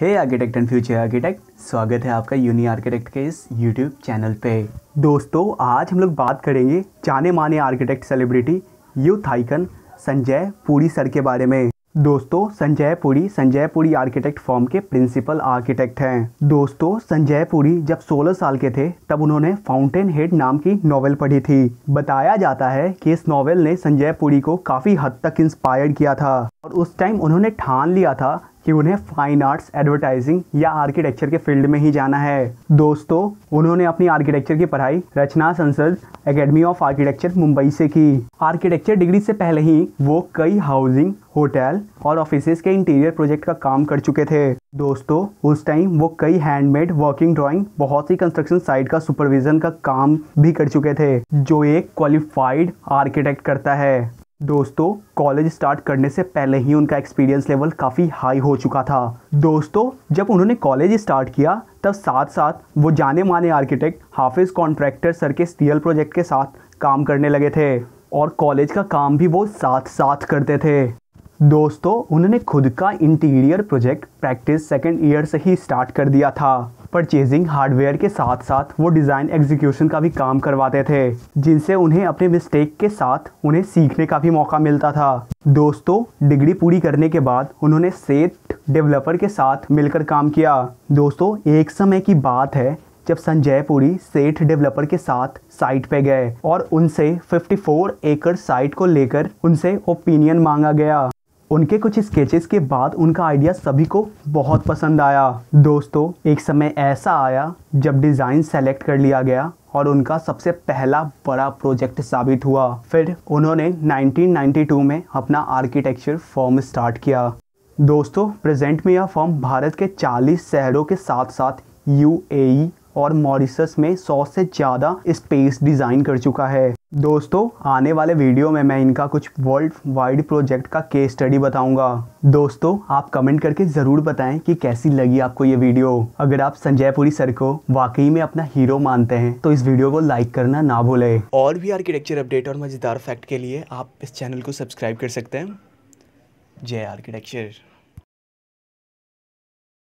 hey architect and future architect स्वागत है आपका यूनि आर्किटेक्ट के इस यूट्यूब चैनल पे दोस्तों आज हम लोग बात करेंगे जाने माने architect celebrity youth icon Sanjay Puri sir के बारे में दोस्तों संजय पुरी संजय पुरी आर्किटेक्ट फॉर्म के प्रिंसिपल आर्किटेक्ट हैं दोस्तों संजय पुरी जब 16 साल के थे तब उन्होंने फाउंटेन हेड नाम की नोवेल पढ़ी थी बताया जाता है कि इस नॉवेल ने संजय पुरी को काफ़ी हद तक इंस्पायर किया था और उस टाइम उन्होंने ठान लिया था कि उन्हें फाइन आर्ट्स एडवर्टाइजिंग या आर्किटेक्चर के फील्ड में ही जाना है दोस्तों उन्होंने अपनी आर्किटेक्चर की पढ़ाई रचना संसद एकेडमी ऑफ आर्किटेक्चर मुंबई से की आर्किटेक्चर डिग्री से पहले ही वो कई हाउसिंग होटल और ऑफिस के इंटीरियर प्रोजेक्ट का काम कर चुके थे दोस्तों उस टाइम वो कई हैंडमेड वर्किंग ड्राइंग बहुत सी कंस्ट्रक्शन साइट का सुपरविजन का काम भी कर चुके थे जो एक क्वालिफाइड आर्किटेक्ट करता है दोस्तों कॉलेज स्टार्ट करने से पहले ही उनका एक्सपीरियंस लेवल काफ़ी हाई हो चुका था दोस्तों जब उन्होंने कॉलेज स्टार्ट किया तब साथ साथ वो जाने माने आर्किटेक्ट हाफिज़ कॉन्ट्रैक्टर सर के स्टील प्रोजेक्ट के साथ काम करने लगे थे और कॉलेज का काम भी वो साथ साथ करते थे दोस्तों उन्होंने खुद का interior project practice second year से ही स्टार्ट कर दिया था परचेजिंग हार्डवेयर के साथ साथ वो डिज़ाइन एग्जीक्यूशन का भी काम करवाते थे जिनसे उन्हें अपने मिस्टेक के साथ उन्हें सीखने का भी मौका मिलता था दोस्तों डिग्री पूरी करने के बाद उन्होंने सेठ डेवलपर के साथ मिलकर काम किया दोस्तों एक समय की बात है जब संजय पुरी सेठ डेवलपर के साथ साइट पे गए और उनसे 54 एकड़ साइट को लेकर उनसे ओपिनियन मांगा गया उनके कुछ स्केचेस के बाद उनका आइडिया सभी को बहुत पसंद आया दोस्तों एक समय ऐसा आया जब डिज़ाइन सेलेक्ट कर लिया गया और उनका सबसे पहला बड़ा प्रोजेक्ट साबित हुआ फिर उन्होंने 1992 में अपना आर्किटेक्चर फॉर्म स्टार्ट किया दोस्तों प्रेजेंट में यह फॉर्म भारत के 40 शहरों के साथ साथ यूएई और मॉरिसस में सौ से ज़्यादा स्पेस डिज़ाइन कर चुका है दोस्तों आने वाले वीडियो में मैं इनका कुछ वर्ल्ड वाइड प्रोजेक्ट का केस स्टडी बताऊंगा दोस्तों आप कमेंट करके ज़रूर बताएं कि कैसी लगी आपको ये वीडियो अगर आप संजयपुरी सर को वाकई में अपना हीरो मानते हैं तो इस वीडियो को लाइक करना ना भूलें और भी आर्किटेक्चर अपडेट और मज़ेदार फैक्ट के लिए आप इस चैनल को सब्सक्राइब कर सकते हैं जय आर्किटेक्चर